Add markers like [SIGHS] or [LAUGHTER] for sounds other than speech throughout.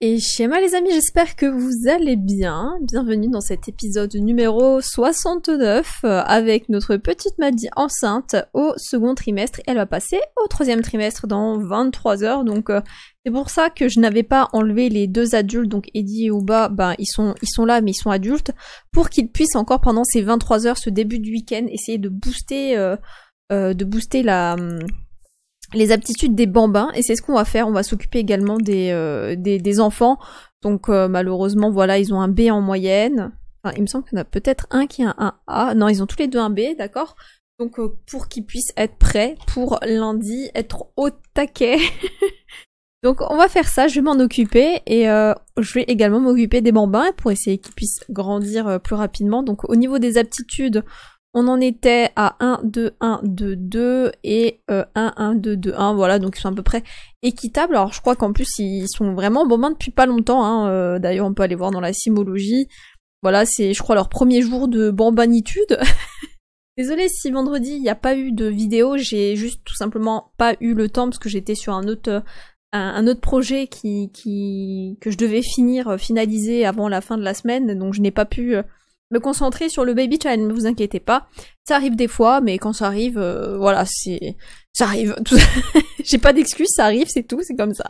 Et schéma les amis, j'espère que vous allez bien. Bienvenue dans cet épisode numéro 69 euh, avec notre petite Maddy enceinte au second trimestre. Elle va passer au troisième trimestre dans 23 heures. Donc euh, c'est pour ça que je n'avais pas enlevé les deux adultes, donc Eddie et Ouba, ben ils sont, ils sont là mais ils sont adultes, pour qu'ils puissent encore pendant ces 23 heures, ce début de week-end, essayer de booster, euh, de booster la... Hum, les aptitudes des bambins et c'est ce qu'on va faire. On va s'occuper également des, euh, des, enfants. Donc euh, malheureusement voilà ils ont un B en moyenne. Ah, il me semble qu'il y en a peut-être un qui a un A. Non ils ont tous les deux un B d'accord. Donc euh, pour qu'ils puissent être prêts pour lundi être au taquet. [LAUGHS] Donc on va faire ça, je vais m'en occuper et je vais également m'occuper des bambins pour essayer qu'ils puissent grandir plus rapidement. Donc au niveau des aptitudes, on en était à 1, 2, 1, 2, 2 et 1, 1, 2, 2, 1. Voilà, donc ils sont à peu près équitables. Alors je crois qu'en plus ils sont vraiment en depuis pas longtemps. Hein. Euh, d'ailleurs on peut aller voir dans la simologie. Voilà, c'est je crois leur premier jour de bambanitude. [LAUGHS] Désolée si vendredi il n'y a pas eu de vidéo, j'ai juste tout simplement pas eu le temps parce que j'étais sur un autre un, autre projet qui, qui, que je devais finir, euh, finaliser avant la fin de la semaine, donc je n'ai pas pu euh, me concentrer sur le baby child, ne vous inquiétez pas. Ça arrive des fois, mais quand ça arrive, euh, voilà, c'est ça arrive. [LAUGHS] J'ai pas d'excuses, ça arrive, c'est tout, c'est comme ça.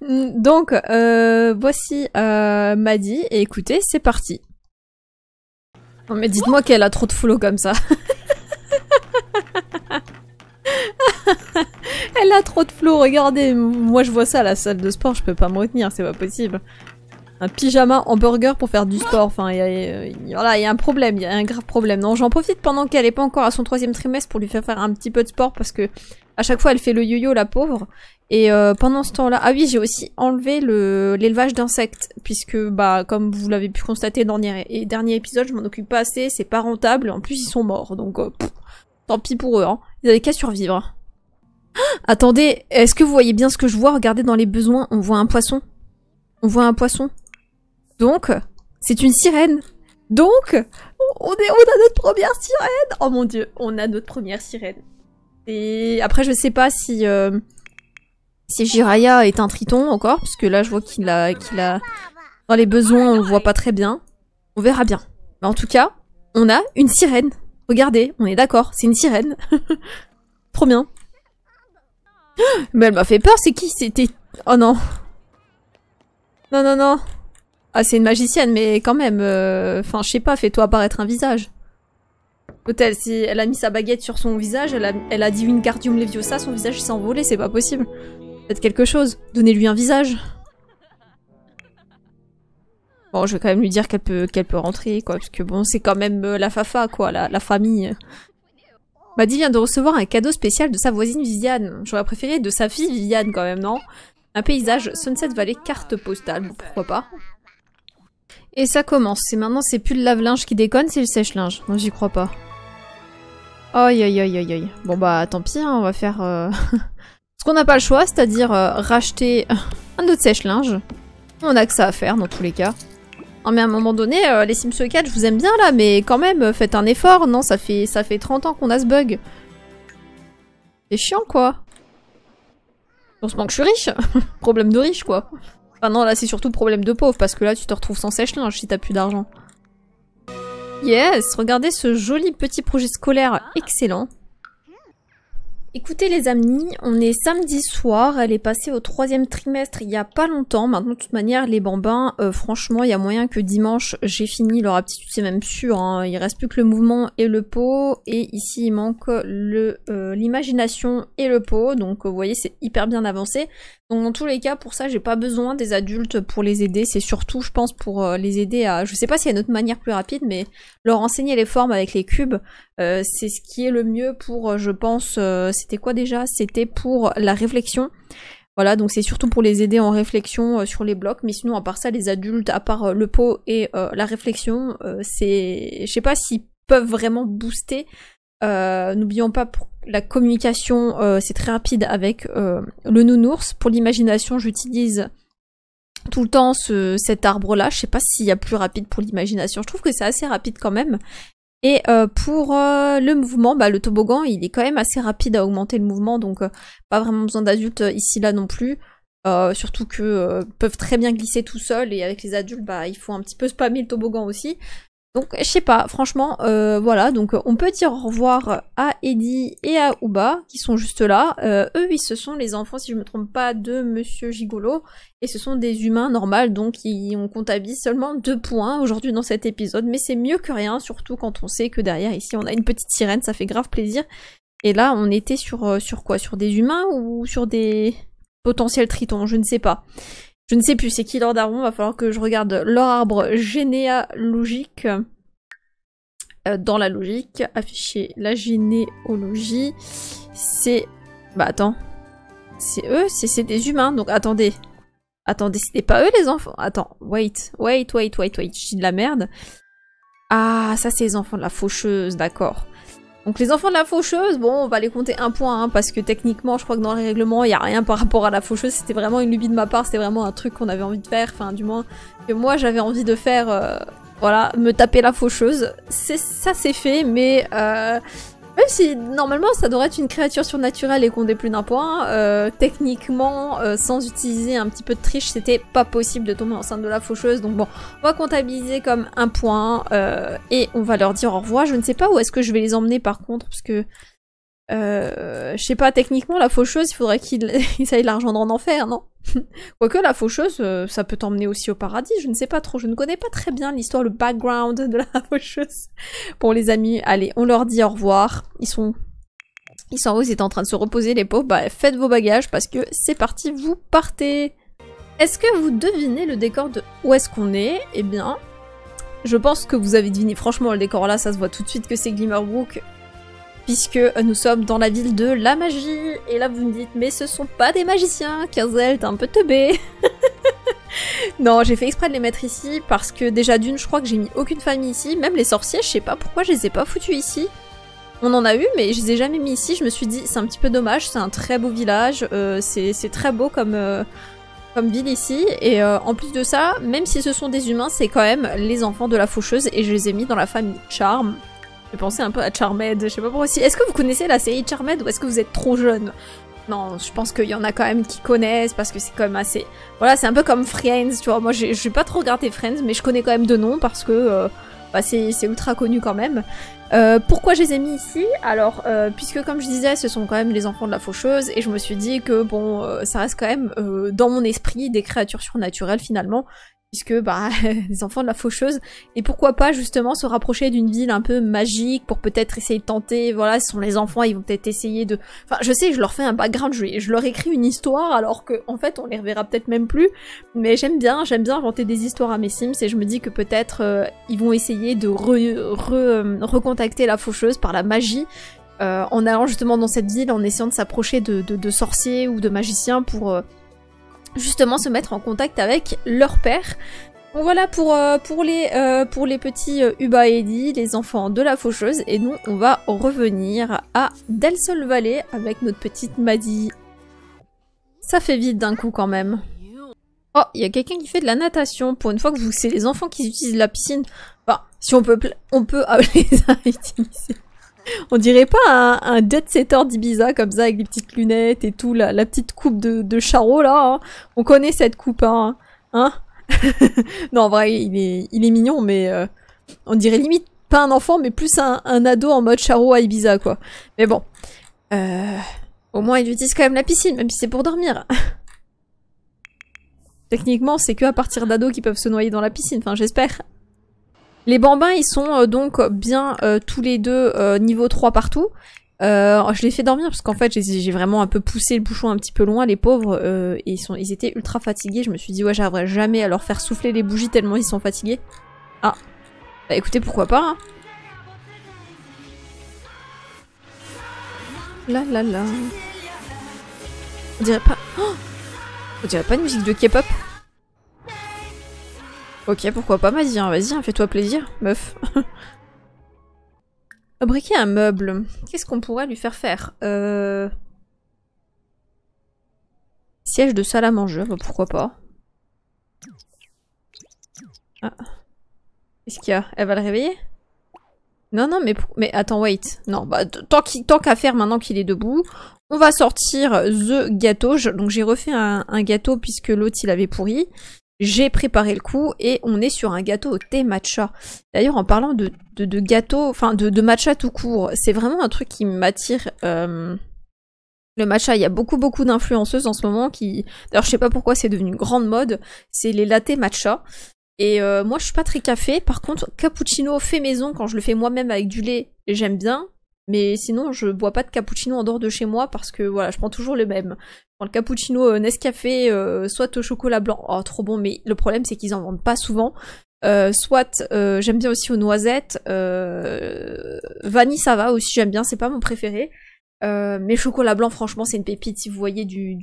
[LAUGHS] Donc euh, voici euh, Maddy et écoutez, c'est parti. mais dites-moi qu'elle a trop de follow comme ça. [LAUGHS] Elle a trop de flow, regardez, moi je vois ça à la salle de sport, je peux pas me retenir, c'est pas possible un pyjama hamburger pour faire du sport. Enfin, il y, a, voilà, il y a un problème, il y a un grave problème. Non, j'en profite pendant qu'elle est pas encore à son troisième trimestre pour lui faire faire un petit peu de sport parce que à chaque fois elle fait le yo-yo la pauvre. Et euh, pendant ce temps-là, ah oui, j'ai aussi enlevé l'élevage d'insectes puisque bah comme vous l'avez pu constater dans dernier, et dernier épisode, je m'en occupe pas assez, c'est pas rentable. En plus, ils sont morts, donc euh, tant pis pour eux. Hein. Ils avaient qu'à survivre. Ah, attendez, est-ce que vous voyez bien ce que je vois Regardez dans les besoins, on voit un poisson. On voit un poisson. Donc, c'est une sirène. Donc, on, a notre première sirène Oh mon dieu, on a notre première sirène. Et après, je sais pas si... Euh, si Jiraya est un triton encore, parce que là, je vois qu'il a, qu'il a... Dans les besoins, on le voit pas très bien. On verra bien. Mais en tout cas, on a une sirène. Regardez, on est d'accord, c'est une sirène. [LAUGHS] Trop bien. [GASPS] Mais elle m'a fait peur, c'est qui C'était... Oh non. Non, non, non. Ah, c'est une magicienne, mais quand même. Euh, enfin, je sais pas, fais-toi apparaître un visage. si elle a mis sa baguette sur son visage, elle a, elle a dit une cardium leviosa, son visage s'est envolé, c'est pas possible. Faites quelque chose, donnez-lui un visage. Bon, je vais quand même lui dire qu'elle peut, qu'elle peut rentrer, quoi, parce que bon, c'est quand même euh, la fafa, quoi, la, famille. Maddy bah, vient de recevoir un cadeau spécial de sa voisine Viviane. J'aurais préféré de sa fille Viviane, quand même, non Un paysage, Sunset Valley, carte postale, pourquoi pas et ça commence. Et maintenant, c'est plus le lave-linge qui déconne, c'est le sèche-linge. Moi, j'y crois pas. Aïe, aïe, aïe, aïe, Bon, bah, tant pis, hein, on va faire... Euh, [LAUGHS] ce qu'on n'a pas le choix, c'est-à-dire euh, racheter [LAUGHS] un autre sèche-linge. On a que ça à faire, dans tous les cas. Non, mais à un moment donné, euh, les Sims 4, je vous aime bien, là, mais quand même, faites un effort. Non, ça fait, ça fait 30 ans qu'on a ce bug. C'est chiant, quoi. On se manque, je suis riche. [LAUGHS] Problème de riche, quoi. Ah non, là c'est surtout problème de pauvre parce que là tu te retrouves sans sèche-linge si t'as plus d'argent. Yes, regardez ce joli petit projet scolaire excellent. Écoutez les amis, on est samedi soir, elle est passée au troisième trimestre il y a pas longtemps. Maintenant, de toute manière, les bambins, euh, franchement, il y a moyen que dimanche, j'ai fini leur aptitude, c'est même sûr. Hein. Il reste plus que le mouvement et le pot. Et ici, il manque euh, l'imagination et le pot. Donc, vous voyez, c'est hyper bien avancé. Donc, dans tous les cas, pour ça, j'ai pas besoin des adultes pour les aider. C'est surtout, je pense, pour euh, les aider à... Je sais pas s'il y a une autre manière plus rapide, mais leur enseigner les formes avec les cubes, c'est ce qui est le mieux pour, je pense c'était quoi déjà C'était pour la réflexion. Voilà, donc c'est surtout pour les aider en réflexion euh, sur les blocs, mais sinon à part ça, les adultes, à part euh, le pot et euh, la réflexion, c'est, je sais pas s'ils peuvent vraiment booster. N'oublions pas la communication, c'est très rapide avec le nounours. Pour l'imagination, j'utilise tout le temps cet arbre-là. Je sais pas s'il y a plus rapide pour l'imagination. Je trouve que c'est assez rapide quand même. Et euh, pour euh, le mouvement, bah, le toboggan, il est quand même assez rapide à augmenter le mouvement, donc euh, pas vraiment besoin d'adultes ici là non plus. surtout que peuvent très bien glisser tout seuls et avec les adultes, bah, il faut un petit peu spammer le toboggan aussi. Donc je sais pas, franchement, euh, voilà, donc euh, on peut dire au revoir à Eddie et à Uba, qui sont juste là. Euh, eux, ils ce sont les enfants, si je me trompe pas, de Monsieur Gigolo, et ce sont des humains normaux, donc ils, ont comptabilise seulement deux points aujourd'hui dans cet épisode, mais c'est mieux que rien, surtout quand on sait que derrière ici on a une petite sirène, ça fait grave plaisir. Et là, on était sur, sur quoi Sur des humains ou sur des potentiels tritons Je ne sais pas. Je ne sais plus c'est qui leur daron, va falloir que je regarde leur arbre généalogique. Euh, dans la logique, afficher la généalogie, c'est... Bah attends, c'est eux, c'est des humains, donc attendez. Attendez, n'est pas eux les enfants Attends, wait, wait, wait, wait, wait, je dis de la merde. Ah, ça c'est les enfants de la faucheuse, d'accord. Donc les enfants de la faucheuse, bon, on va les compter un point, hein, parce que techniquement, je crois que dans les règlements, il n'y a rien par rapport à la faucheuse. C'était vraiment une lubie de ma part, c'était vraiment un truc qu'on avait envie de faire, enfin du moins que moi j'avais envie de faire, euh, voilà, me taper la faucheuse. Ça c'est fait, mais euh, même si normalement ça devrait être une créature surnaturelle et qu'on plus d'un point, euh, techniquement, euh, sans utiliser un petit peu de triche, c'était pas possible de tomber enceinte de la faucheuse. Donc bon, on va comptabiliser comme un point euh, et on va leur dire au revoir. Je ne sais pas où est-ce que je vais les emmener par contre, parce que euh, je sais pas, techniquement, la faucheuse, il faudrait qu'il [LAUGHS] aillent l'argent l'argent en enfer, non [LAUGHS] Quoique la faucheuse, euh, ça peut t'emmener aussi au paradis, je ne sais pas trop, je ne connais pas très bien l'histoire, le background de la [LAUGHS] faucheuse. Bon les amis, allez, on leur dit au revoir, ils sont... Ils sont ils étaient en train de se reposer les pauvres, bah faites vos bagages parce que c'est parti, vous partez Est-ce que vous devinez le décor de où est-ce qu'on est Eh bien, je pense que vous avez deviné, franchement le décor là, ça se voit tout de suite que c'est Glimmerbrook, puisque nous sommes dans la ville de la magie. Et là, vous me dites, mais ce sont pas des magiciens, Quinzel, t'es un peu teubé. [LAUGHS] non, j'ai fait exprès de les mettre ici parce que déjà d'une, je crois que j'ai mis aucune famille ici. Même les sorciers, je sais pas pourquoi je les ai pas foutus ici. On en a eu, mais je les ai jamais mis ici. Je me suis dit, c'est un petit peu dommage, c'est un très beau village, euh, c'est très beau comme, euh, comme ville ici. Et euh, en plus de ça, même si ce sont des humains, c'est quand même les enfants de la faucheuse et je les ai mis dans la famille Charme. J'ai pensé un peu à Charmed, je sais pas pourquoi. Est-ce que vous connaissez la série Charmed ou est-ce que vous êtes trop jeune non, je pense qu'il y en a quand même qui connaissent parce que c'est quand même assez. Voilà, c'est un peu comme Friends, tu vois. Moi, j'ai pas trop regardé Friends, mais je connais quand même de noms parce que euh, bah, c'est ultra connu quand même. Euh, pourquoi je les ai mis ici Alors, euh, puisque comme je disais, ce sont quand même les enfants de la faucheuse, et je me suis dit que bon, euh, ça reste quand même dans mon esprit des créatures surnaturelles finalement, puisque bah [LAUGHS] les enfants de la faucheuse, et pourquoi pas justement se rapprocher d'une ville un peu magique pour peut-être essayer de tenter, voilà, ce sont les enfants, ils vont peut-être essayer de... Enfin, je sais, je leur fais un background, je, je leur écris une histoire, alors que en fait on les reverra peut-être même plus, mais j'aime bien, j'aime bien inventer des histoires à mes Sims, et je me dis que peut-être ils vont essayer de re, re, la faucheuse par la magie euh, en allant justement dans cette ville, en essayant de s'approcher de, sorciers ou de magiciens pour euh, justement se mettre en contact avec leur père. voilà pour, euh, pour, les, pour les petits Uba et les enfants de la faucheuse, et nous on va revenir à Del Sol Valley avec notre petite Maddy. Ça fait vite d'un coup quand même. Oh, il y a quelqu'un qui fait de la natation. Pour une fois que vous, c'est les enfants qui utilisent la piscine. Si on peut, on peut [LAUGHS] On dirait pas un, Dead setter d'Ibiza comme ça avec des petites lunettes et tout, la, petite coupe de, de là. Hein. On connaît cette coupe, hein. hein [LAUGHS] non, en vrai, il est, mignon, mais euh, on dirait limite pas un enfant, mais plus un, un ado en mode Charo à Ibiza quoi. Mais bon, euh, au moins ils utilisent quand même la piscine, même si c'est pour dormir. [LAUGHS] Techniquement, c'est que à partir d'ados qui peuvent se noyer dans la piscine. Enfin, j'espère. Les bambins, ils sont euh, donc bien euh, tous les deux euh, niveau 3 partout. je les fais dormir parce qu'en fait j'ai vraiment un peu poussé le bouchon un petit peu loin, les pauvres, ils, sont, ils étaient ultra fatigués. Je me suis dit ouais j'arriverai jamais à leur faire souffler les bougies tellement ils sont fatigués. Ah, bah écoutez pourquoi pas. Hein. La la la. On dirait pas... Oh. On dirait pas une musique de K-pop Ok, pourquoi pas, vas-y, hein, vas-y, hein, fais-toi plaisir, meuf. [LAUGHS] Fabriquer un meuble. Qu'est-ce qu'on pourrait lui faire faire euh... Siège de salle à manger, bah, pourquoi pas. Ah. Qu'est-ce qu'il y a Elle va le réveiller Non, non, mais, mais attends, wait. Non, bah, tant qu'à faire maintenant qu'il est debout, on va sortir The Gâteau. donc j'ai refait un, gâteau puisque l'autre il avait pourri j'ai préparé le coup et on est sur un gâteau au thé matcha. D'ailleurs, en parlant de, gâteau, enfin de, matcha tout court, c'est vraiment un truc qui m'attire. Euh, le matcha, il y a beaucoup beaucoup d'influenceuses en ce moment qui, d'ailleurs, je sais pas pourquoi c'est devenu une grande mode. C'est les latés matcha. Et euh, moi, je suis pas très café. Par contre, cappuccino fait maison quand je le fais moi-même avec du lait, j'aime bien. Mais sinon, je bois pas de cappuccino en dehors de chez moi parce que voilà, je prends toujours le même. Je prends le cappuccino euh, Nescafé, euh, soit au chocolat blanc. Oh, trop bon, mais le problème c'est qu'ils en vendent pas souvent. Euh, soit j'aime bien aussi aux noisettes, vanille ça va aussi j'aime bien, c'est pas mon préféré. mais chocolat blanc franchement c'est une pépite si vous voyez du,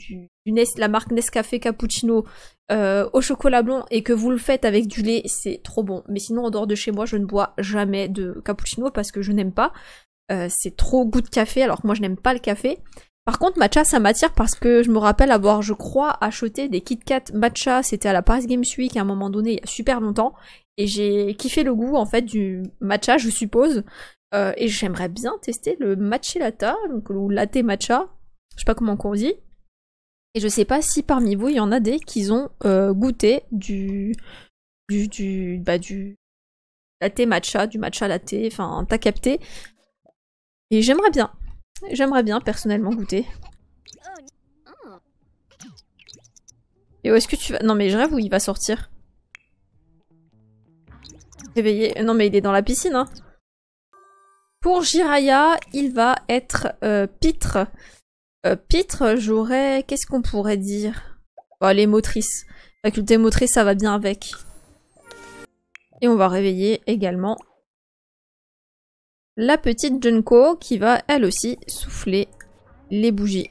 la marque Nescafé Cappuccino au chocolat blanc et que vous le faites avec du lait c'est trop bon. Mais sinon en dehors de chez moi je ne bois jamais de cappuccino parce que je n'aime pas. Euh, c'est trop goût de café, alors que moi je n'aime pas le café. Par contre, matcha, ça m'attire parce que je me rappelle avoir, je crois, acheté des Kit matcha. C'était à la Paris Games Week à un moment donné, il y a super longtemps. Et j'ai kiffé le goût, en fait, du matcha, je suppose. Euh, et j'aimerais bien tester le matcha latte, donc, le latte matcha. Je sais pas comment on dit. Et je sais pas si parmi vous, il y en a des qui ont euh, goûté du. du. du. bah, du. latte matcha, du matcha latte. Enfin, t'as capté. Et j'aimerais bien. J'aimerais bien personnellement goûter. Et où est-ce que tu vas Non mais je rêve où il va sortir. Réveiller... Non mais il est dans la piscine hein. Pour Jiraya, il va être euh, pitre. Euh, pitre, j'aurais... Qu'est-ce qu'on pourrait dire Voilà oh, Les motrices. Faculté motrice, ça va bien avec. Et on va réveiller également la petite Junko qui va elle aussi souffler les bougies.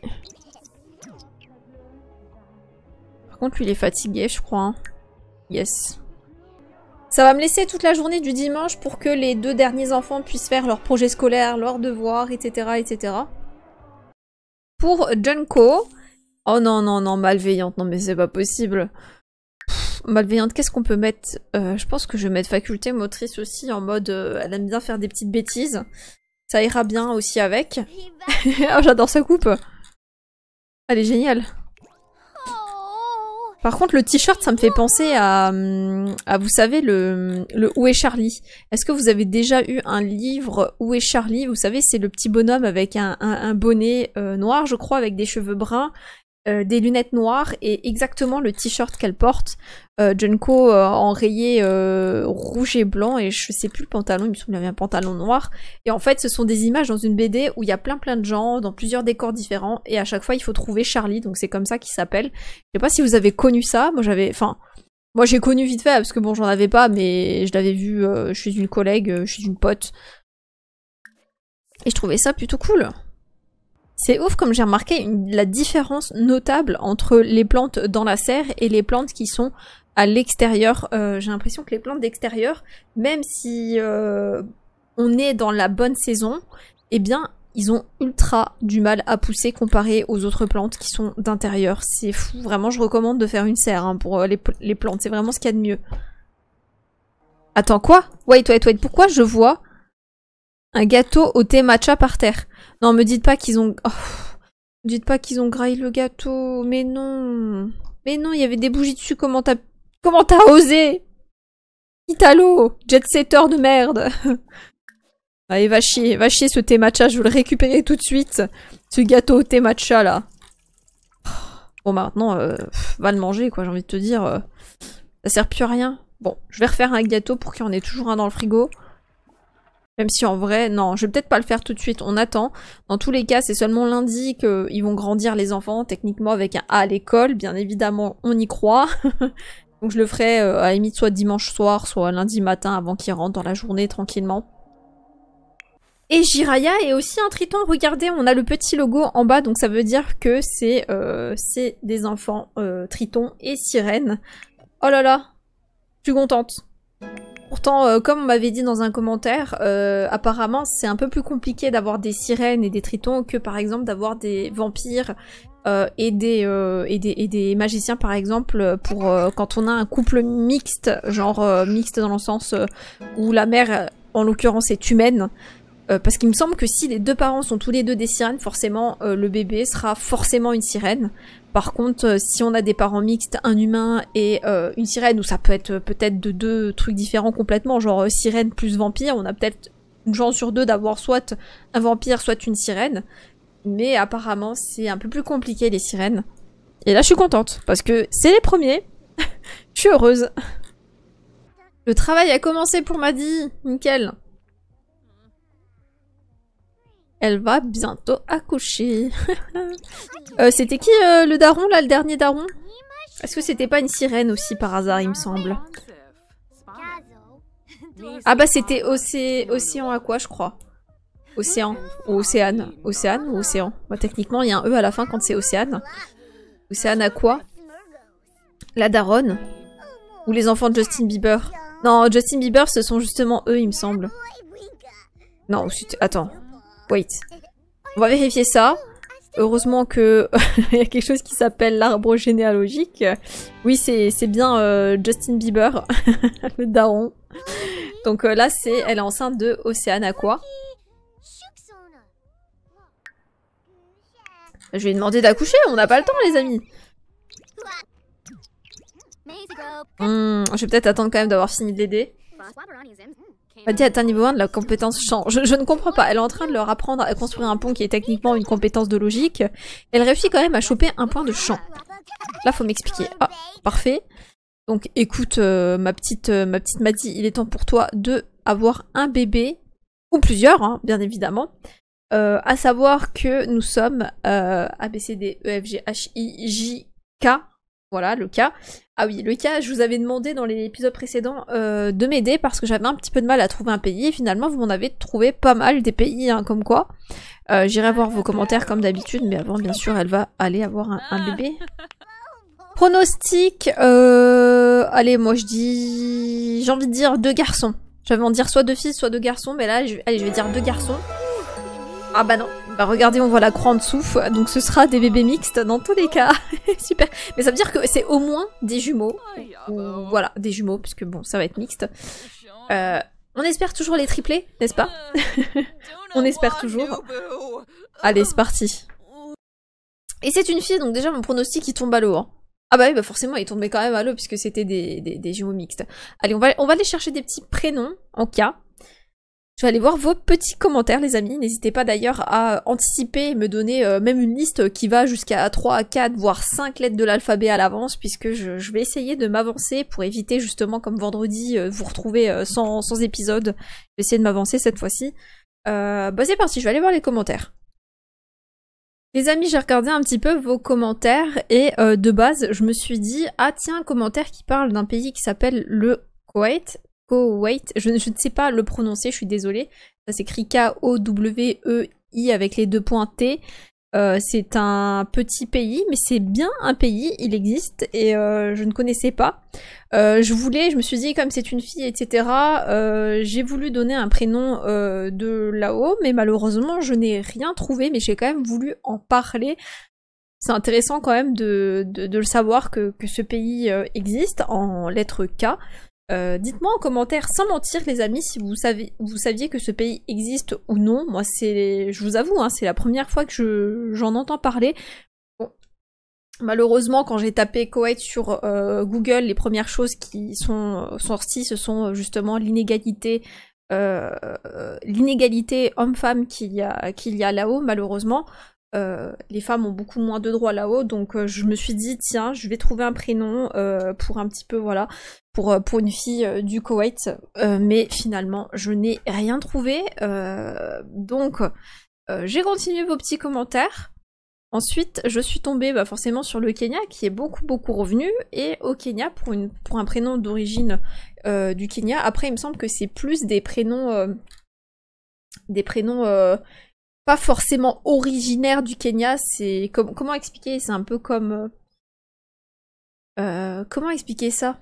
Par contre, lui, il est fatigué, je crois. Hein. Yes. Ça va me laisser toute la journée du dimanche pour que les deux derniers enfants puissent faire leurs projets scolaires, leurs devoirs, etc. etc. Pour Junko... Oh non, non, non, malveillante, non mais c'est pas possible malveillante, qu'est-ce qu'on peut mettre euh, Je pense que je vais mettre faculté motrice aussi en mode euh, elle aime bien faire des petites bêtises. Ça ira bien aussi avec. [LAUGHS] Oh, j'adore sa coupe. Elle est géniale. Par contre, le t-shirt, ça me fait penser à, hum, vous savez, le, le Où est Charlie Est-ce que vous avez déjà eu un livre Où est Charlie Vous savez, c'est le petit bonhomme avec un, bonnet euh, noir, je crois, avec des cheveux bruns euh, des lunettes noires et exactement le t-shirt qu'elle porte. Euh, Junko euh, en rayé rouge et blanc et je sais plus le pantalon, il me semble qu'il y avait un pantalon noir. Et en fait, ce sont des images dans une BD où il y a plein plein de gens dans plusieurs décors différents et à chaque fois il faut trouver Charlie, donc c'est comme ça qu'il s'appelle. Je sais pas si vous avez connu ça, moi j'avais, enfin, moi j'ai connu vite fait parce que bon j'en avais pas, mais je l'avais vu chez une collègue, je suis une pote et je trouvais ça plutôt cool. C'est ouf comme j'ai remarqué la différence notable entre les plantes dans la serre et les plantes qui sont à l'extérieur. Euh, j'ai l'impression que les plantes d'extérieur, même si euh, on est dans la bonne saison, eh bien ils ont ultra du mal à pousser comparé aux autres plantes qui sont d'intérieur. C'est fou, vraiment je recommande de faire une serre hein, pour euh, les, les plantes, c'est vraiment ce qu'il y a de mieux. Attends quoi Wait, wait, wait, pourquoi je vois un gâteau au thé matcha par terre non, me dites pas qu'ils ont... Oh, dites pas qu'ils ont graillé le gâteau. Mais non. Mais non, il y avait des bougies dessus. Comment t'as... Comment t'as osé Italo Jet-setter de merde [LAUGHS] Allez, va chier. Va chier ce thé matcha. Je veux le récupérer tout de suite. Ce gâteau au thé matcha, là. [SIGHS] Bon, maintenant, euh, va le manger, quoi. J'ai envie de te dire... Euh, ça sert plus à rien. Bon, je vais refaire un gâteau pour qu'il y en ait toujours un dans le frigo. Même si en vrai, non, je vais peut-être pas le faire tout de suite, on attend. Dans tous les cas, c'est seulement lundi qu'ils vont grandir les enfants, techniquement avec un A à l'école, bien évidemment, on y croit. [LAUGHS] Donc je le ferai euh, à la soit dimanche soir, soit lundi matin avant qu'ils rentrent dans la journée tranquillement. Et Jiraya est aussi un triton, regardez, on a le petit logo en bas, donc ça veut dire que c'est euh, des enfants Triton euh, tritons et sirènes. Oh là là, je suis contente. Pourtant, euh, comme on m'avait dit dans un commentaire, euh, apparemment c'est un peu plus compliqué d'avoir des sirènes et des tritons que par exemple d'avoir des vampires euh, et, des, et, des, magiciens par exemple pour quand on a un couple mixte, genre mixte dans le sens où la mère en l'occurrence est humaine. parce qu'il me semble que si les deux parents sont tous les deux des sirènes, forcément le bébé sera forcément une sirène. Par contre, euh, si on a des parents mixtes, un humain et euh, une sirène, ou ça peut être euh, peut-être de deux trucs différents complètement, genre sirène plus vampire, on a peut-être une chance sur deux d'avoir soit un vampire, soit une sirène. Mais apparemment, c'est un peu plus compliqué les sirènes. Et là, je suis contente, parce que c'est les premiers. [LAUGHS] je suis heureuse. Le travail a commencé pour Maddy, nickel. Elle va bientôt accoucher. [LAUGHS] Euh, c'était qui euh, le daron là, le dernier daron Est-ce que c'était pas une sirène aussi par hasard, il me semble Ah bah c'était Océan à quoi, je crois. Océan ou Océane. Océane ou Océan bah, Techniquement, il y a un E à la fin quand c'est Océane. Océane à quoi La daronne Ou les enfants de Justin Bieber Non, Justin Bieber, ce sont justement eux, il me semble. Non, attends. Wait. On va vérifier ça. Heureusement que [LAUGHS] il y a quelque chose qui s'appelle l'arbre généalogique. Oui, c'est bien euh, Justin Bieber, [LAUGHS] le daron. Donc euh, là, c'est elle est enceinte de Océane Aqua. Je lui ai demandé d'accoucher, on n'a pas le temps, les amis. Hmm, je vais peut-être attendre quand même d'avoir fini de l'aider à atteint niveau 1 de la compétence champ. Je, ne comprends pas. Elle est en train de leur apprendre à construire un pont qui est techniquement une compétence de logique. Elle réussit quand même à choper un point de champ. Là, faut m'expliquer. Ah, parfait. Donc écoute, euh, ma petite euh, ma petite Maddy, il est temps pour toi de avoir un bébé, ou plusieurs, hein, bien évidemment. Euh, à savoir que nous sommes A, B, C, D, E, F, G, H, I, J, K, voilà, le cas. Ah oui, le cas, je vous avais demandé dans les épisodes précédents euh, de m'aider parce que j'avais un petit peu de mal à trouver un pays et finalement vous m'en avez trouvé pas mal des pays, hein, comme quoi. Euh, j'irai voir vos commentaires comme d'habitude, mais avant, bien sûr, elle va aller avoir un, bébé. [LAUGHS] Pronostic, euh, allez, moi je dis, j'ai envie de dire deux garçons. J'avais envie de dire soit deux filles, soit deux garçons, mais là, je... allez, je vais dire deux garçons. Ah bah non, bah, regardez, on voit la croix en dessous, donc ce sera des bébés mixtes dans tous les cas. [LAUGHS] Super. Mais ça veut dire que c'est au moins des jumeaux. Ah bah. voilà, des jumeaux, puisque bon, ça va être mixte. Euh, on espère toujours les triplés, n'est-ce pas euh, [LAUGHS] On espère toujours. Allez, c'est parti. Et c'est une fille, donc déjà mon pronostic il tombe à l'eau. Hein. Ah bah oui, bah forcément, il tombait quand même à l'eau puisque c'était des, des, jumeaux mixtes. Allez, on va, on va aller chercher des petits prénoms en cas. Je vais aller voir vos petits commentaires, les amis. N'hésitez pas d'ailleurs à anticiper et me donner euh, même une liste qui va jusqu'à 3, 4, voire 5 lettres de l'alphabet à l'avance, puisque je, vais essayer de m'avancer pour éviter justement, comme vendredi, euh, vous retrouver euh, sans, épisode. Je vais essayer de m'avancer cette fois-ci. bah c'est parti, je vais aller voir les commentaires. Les amis, j'ai regardé un petit peu vos commentaires et de base, je me suis dit, ah tiens, un commentaire qui parle d'un pays qui s'appelle le Kuwait. Je, ne sais pas le prononcer, je suis désolée. Ça s'écrit K-O-W-E-I avec les deux points T. Euh, c'est un petit pays, mais c'est bien un pays, il existe, et euh, je ne connaissais pas. Euh, je voulais, je me suis dit, comme c'est une fille, etc., j'ai voulu donner un prénom de là-haut, mais malheureusement, je n'ai rien trouvé, mais j'ai quand même voulu en parler. C'est intéressant quand même de, de, de le savoir que, que, ce pays existe en lettre K, euh, dites-moi en commentaire, sans mentir les amis, si vous, savez, vous saviez que ce pays existe ou non. Moi, c'est, je vous avoue, hein, c'est la première fois que je, j'en entends parler. Bon. Malheureusement, quand j'ai tapé Koweït sur euh, Google, les premières choses qui sont euh, sorties, ce sont justement l'inégalité, l'inégalité homme-femme qu'il y a, qu'il y a là-haut, malheureusement. Euh, les femmes ont beaucoup moins de droits là-haut, donc euh, je me suis dit tiens, je vais trouver un prénom euh, pour un petit peu voilà, pour, pour une fille du Koweït, mais finalement je n'ai rien trouvé, donc j'ai continué vos petits commentaires. Ensuite, je suis tombée bah, forcément sur le Kenya qui est beaucoup beaucoup revenu et au Kenya pour, une, pour un prénom d'origine du Kenya. Après, il me semble que c'est plus des prénoms des prénoms forcément originaire du Kenya. C'est comme comment expliquer C'est un peu comme euh, euh, comment expliquer ça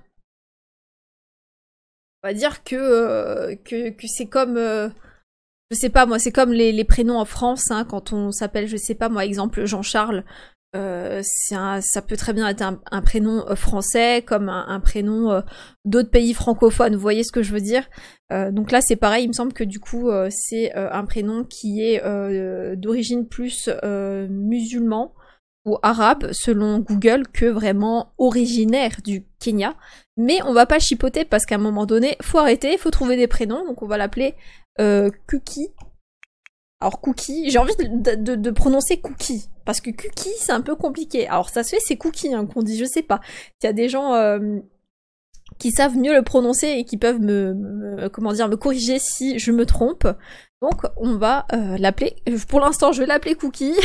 On va dire que euh, que, c'est comme je sais pas moi, c'est comme les, prénoms en France hein, quand on s'appelle je sais pas moi exemple Jean Charles euh, un, ça peut très bien être un, prénom euh, français comme un, prénom euh, d'autres pays francophones, vous voyez ce que je veux dire euh, Donc là c'est pareil, il me semble que du coup c'est un prénom qui est d'origine plus musulman ou arabe selon Google que vraiment originaire du Kenya. Mais on va pas chipoter parce qu'à un moment donné, faut arrêter, faut trouver des prénoms, donc on va l'appeler euh, Cookie. Alors Cookie, j'ai envie de, de, prononcer Cookie, parce que cookie, c'est un peu compliqué. Alors ça se fait, c'est cookie hein, qu'on dit, je sais pas. Il y a des gens euh, qui savent mieux le prononcer et qui peuvent me, comment dire, me corriger si je me trompe. Donc on va euh, l'appeler. Pour l'instant, je vais l'appeler cookie.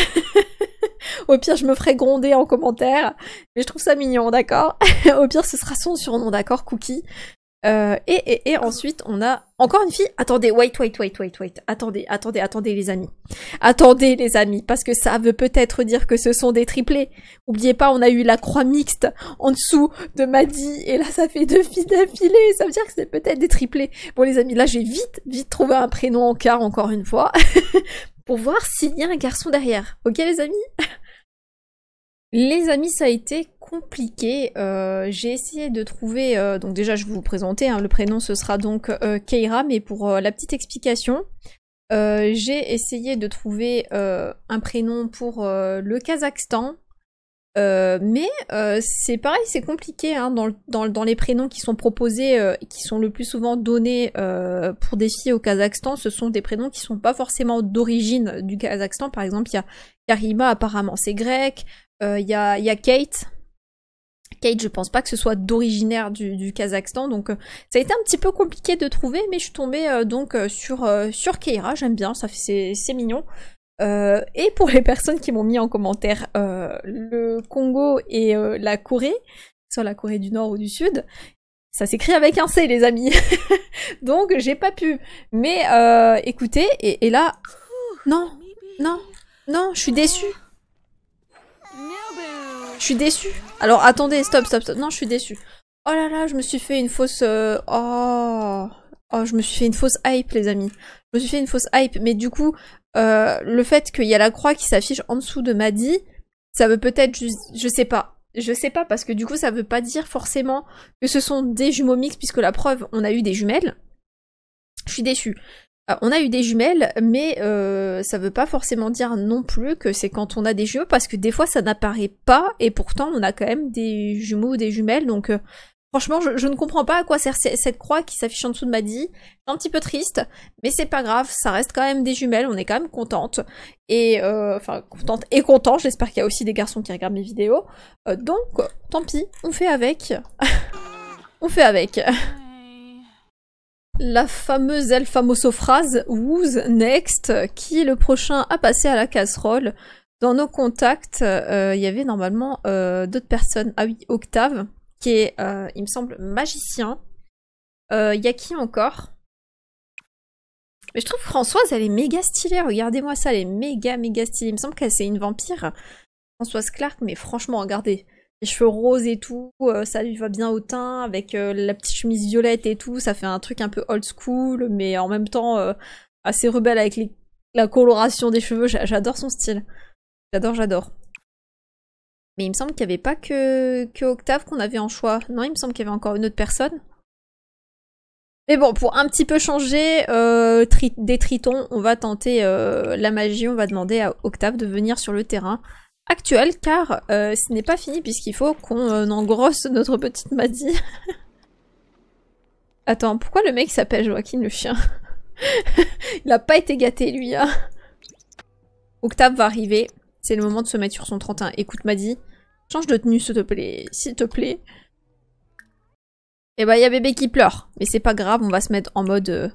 [LAUGHS] Au pire, je me ferai gronder en commentaire. Mais je trouve ça mignon, d'accord [LAUGHS] Au pire, ce sera son surnom, d'accord Cookie. Euh, et, ensuite, on a encore une fille. Attendez, wait, wait, wait, wait, wait. Attendez, attendez, attendez les amis. Attendez les amis, parce que ça veut peut-être dire que ce sont des triplés. Oubliez pas, on a eu la croix mixte en dessous de Maddy, et là ça fait deux filles d'affilée. Ça veut dire que c'est peut-être des triplés. Bon les amis, là j'ai vite, vite trouvé un prénom en quart encore une fois, [LAUGHS] pour voir s'il y a un garçon derrière. Ok les amis les amis, ça a été compliqué. Euh, j'ai essayé de trouver. Euh, donc déjà, je vais vous présenter. Hein. le prénom, ce sera donc euh, Keira. Mais pour la petite explication, j'ai essayé de trouver un prénom pour le Kazakhstan. mais c'est pareil, c'est compliqué hein, dans, dans, les prénoms qui sont proposés, qui sont le plus souvent donnés pour des filles au Kazakhstan. Ce sont des prénoms qui sont pas forcément d'origine du Kazakhstan. Par exemple, il y a Karima, apparemment c'est grec. Il euh, y, a, Kate. Kate, je pense pas que ce soit d'originaire du, Kazakhstan, donc euh, ça a été un petit peu compliqué de trouver, mais je suis tombée euh, donc sur, sur Keira, j'aime bien, ça c'est mignon. et pour les [LAUGHS] personnes qui m'ont mis en commentaire le Congo et la Corée, soit la Corée du Nord ou du Sud, ça s'écrit avec un C les amis. [LAUGHS] Donc j'ai pas pu. Mais écoutez, et, et là... Non, non, non, je suis déçue. Je suis déçue. Alors attendez, stop, stop, stop. Non, je suis déçue. Oh là là, je me suis fait une fausse... Euh, oh. oh... je me suis fait une fausse hype, les amis. Je me suis fait une fausse hype. Mais du coup, euh, le fait qu'il y a la croix qui s'affiche en dessous de Maddy, ça veut peut-être Je sais pas. Je sais pas, parce que du coup, ça veut pas dire forcément que ce sont des jumeaux mixtes, puisque la preuve, on a eu des jumelles. Je suis déçue. Ah, on a eu des jumelles, mais ça euh, ça veut pas forcément dire non plus que c'est quand on a des jumeaux, parce que des fois ça n'apparaît pas, et pourtant on a quand même des jumeaux ou des jumelles, donc euh, franchement je, ne comprends pas à quoi sert cette croix qui s'affiche en dessous de ma dit. un petit peu triste, mais c'est pas grave, ça reste quand même des jumelles, on est quand même contente, et euh, enfin contente et content, j'espère qu'il y a aussi des garçons qui regardent mes vidéos, donc tant pis, on fait avec, [LAUGHS] on fait avec. La fameuse El phrase Who's next Qui est le prochain à passer à la casserole Dans nos contacts, euh, il y avait normalement euh, d'autres personnes. Ah oui, Octave, qui est, euh, il me semble, magicien. Il y a qui encore Mais je trouve Françoise, elle est méga stylée. Regardez-moi ça, elle est méga, méga stylée. Il me semble qu'elle c'est une vampire. Françoise Clark, mais franchement, regardez les cheveux roses et tout, euh, ça lui va bien au teint, avec euh, la petite chemise violette et tout, ça fait un truc un peu old school, mais en même temps euh, assez rebelle avec la coloration des cheveux, j'adore son style. J'adore, j'adore. Mais il me semble qu'il n'y avait pas que, Octave qu'on avait en choix. Non, il me semble qu'il y avait encore une autre personne. Mais bon, pour un petit peu changer des tritons, on va tenter la magie, on va demander à Octave de venir sur le terrain Actuel, car euh, ce n'est pas fini puisqu'il faut qu'on euh, engrosse notre petite Maddy. [LAUGHS] Attends, pourquoi le mec s'appelle Joaquin le chien [LAUGHS] Il a pas été gâté lui. Hein Octave va arriver. C'est le moment de se mettre sur son 31. Écoute Maddy, change de tenue s'il te plaît. S'il te plaît. Et eh bah ben, y a bébé qui pleure. Mais c'est pas grave, on va se mettre en mode... Euh,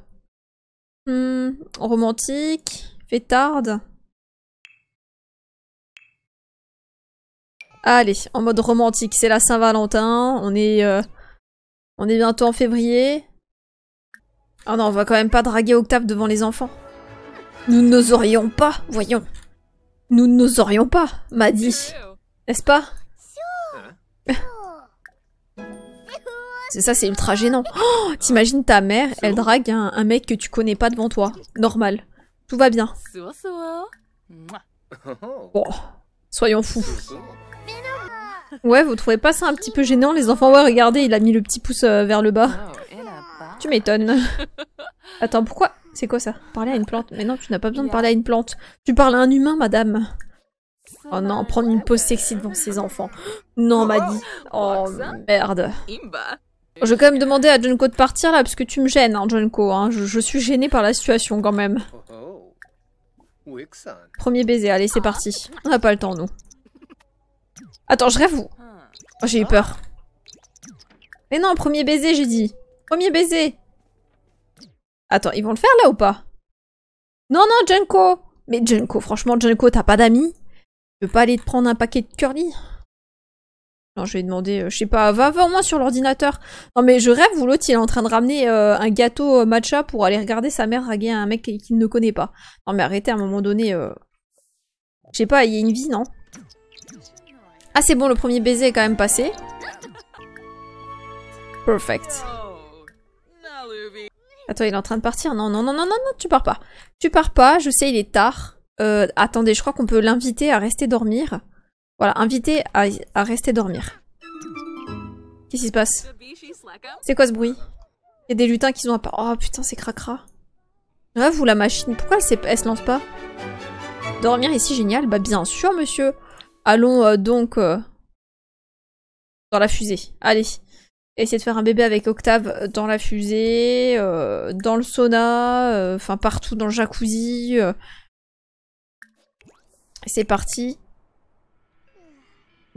hmm, romantique, fêtarde. Allez, en mode romantique, c'est la Saint-Valentin. On est euh, on est bientôt en février. oh non, on va quand même pas draguer Octave devant les enfants. Nous n'oserions pas, voyons. Nous n'oserions pas, m'a dit. N'est-ce pas [LAUGHS] C'est ça, c'est ultra gênant. Oh, t'imagines ta mère, elle drague un, mec que tu connais pas devant toi. Normal. Tout va bien. Bon, oh, soyons fous. Ouais, vous trouvez pas ça un petit peu gênant les enfants Ouais, regardez, il a mis le petit pouce euh, vers le bas. Oh, tu m'étonnes. [LAUGHS] Attends, pourquoi C'est quoi ça Parler à une plante Mais non, tu n'as pas besoin de parler à une plante. Tu parles à un humain, madame. Oh non, prendre une pause sexy devant ses enfants. Non, Maddy. Oh, oh merde. Je vais quand même demander à Junko de partir là, parce que tu me gênes, hein, Junko. Hein. Je, je, suis gênée par la situation quand même. Oh, Premier baiser, allez, c'est parti. On n'a pas le temps, nous. Attends, je rêve vous. Ah. Oh, j'ai eu ah. peur. Mais non, premier baiser, j'ai dit. Premier baiser. Attends, ils vont le faire là ou pas Non, non, Junko Mais Junko, franchement, Junko, t'as pas d'amis Tu peux pas aller te prendre un paquet de curly Non, je vais demander, euh, je sais pas, va, va au moins sur l'ordinateur. Non mais je rêve vous l'autre, il est en train de ramener euh, un gâteau euh, matcha pour aller regarder sa mère draguer un mec qu'il ne connaît pas. Non mais arrêtez, à un moment donné... Je sais pas, il y a une vie, non ah c'est bon, le premier baiser est quand même passé. Perfect. Attends, il est en train de partir. Non, non, non, non, non, non, tu pars pas. Tu pars pas, je sais, il est tard. Euh, attendez, je crois qu'on peut l'inviter à rester dormir. Voilà, inviter à, rester dormir. Qu'est-ce qui se passe C'est quoi ce bruit Il y a des lutins qui sont à Oh putain, c'est cracra. Ah, vous la machine, pourquoi elle, elle se lance pas Dormir ici, génial Bah bien sûr, monsieur Allons euh, donc euh, dans la fusée. Allez. essayez de faire un bébé avec Octave dans la fusée, euh, dans le sauna, enfin partout dans le jacuzzi. C'est parti.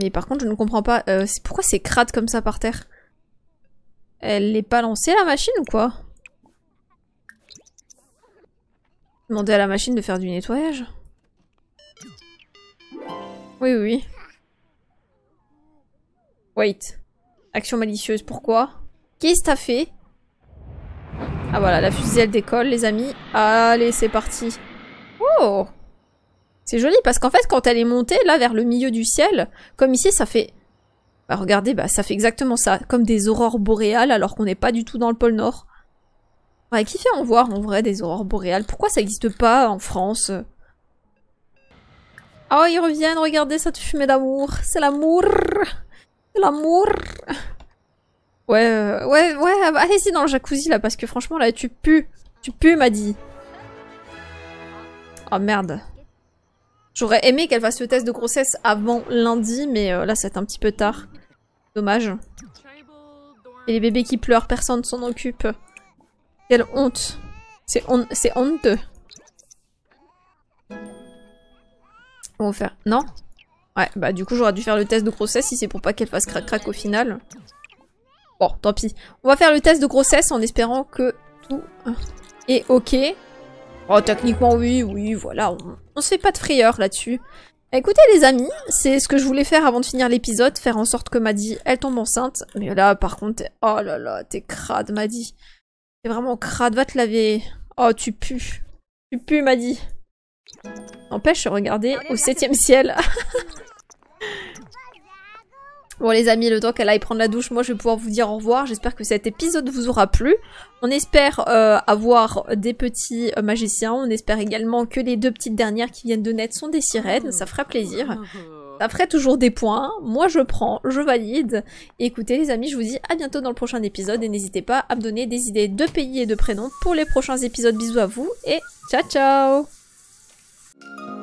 Mais par contre, je ne comprends pas. pourquoi c'est crade comme ça par terre Elle n'est pas lancée la machine ou quoi Demander à la machine de faire du nettoyage oui, oui. Wait. Action malicieuse, pourquoi Qu'est-ce que t'as fait Ah voilà, la fusée elle décolle les amis. Allez, c'est parti. Oh C'est joli parce qu'en fait quand elle est montée là vers le milieu du ciel, comme ici ça fait... Bah, regardez, bah ça fait exactement ça, comme des aurores boréales alors qu'on n'est pas du tout dans le pôle Nord. Ouais, qui fait en voir en vrai des aurores boréales Pourquoi ça n'existe pas en France Oh, ils reviennent, regardez cette fumée d'amour. C'est l'amour. C'est l'amour. Ouais, euh, ouais, ouais, ah bah, allez-y dans le jacuzzi là, parce que franchement là, tu pues. Tu pues, m'a dit. Oh merde. J'aurais aimé qu'elle fasse le test de grossesse avant lundi, mais euh, là, c'est un petit peu tard. Dommage. Et les bébés qui pleurent, personne ne s'en occupe. Quelle honte. C'est honteux. On faire... Non Ouais, bah du coup j'aurais dû faire le test de grossesse si c'est pour pas qu'elle fasse crac-crac au final. Bon, tant pis. On va faire le test de grossesse en espérant que tout est ok. Oh, techniquement oui, oui, voilà. On, se fait pas de frayeur là-dessus. Écoutez les amis, c'est ce que je voulais faire avant de finir l'épisode, faire en sorte que Maddy, elle tombe enceinte. Mais là par contre, oh là là, t'es crade Maddy. T'es vraiment crade, va te laver. Oh, tu pues. Tu pues Maddy. Empêche, regardez, au septième ciel. [LAUGHS] Bon les amis, le temps qu'elle aille prendre la douche, moi je vais pouvoir vous dire au revoir. J'espère que cet épisode vous aura plu. On espère euh, avoir des petits euh, magiciens. On espère également que les deux petites dernières qui viennent de naître sont des sirènes. Ça fera plaisir. Ça ferait toujours des points. Moi je prends, je valide. écoutez les amis, je vous dis à bientôt dans le prochain épisode. Et n'hésitez pas à me donner des idées de pays et de prénoms pour les prochains épisodes. Bisous à vous et ciao ciao Thank you.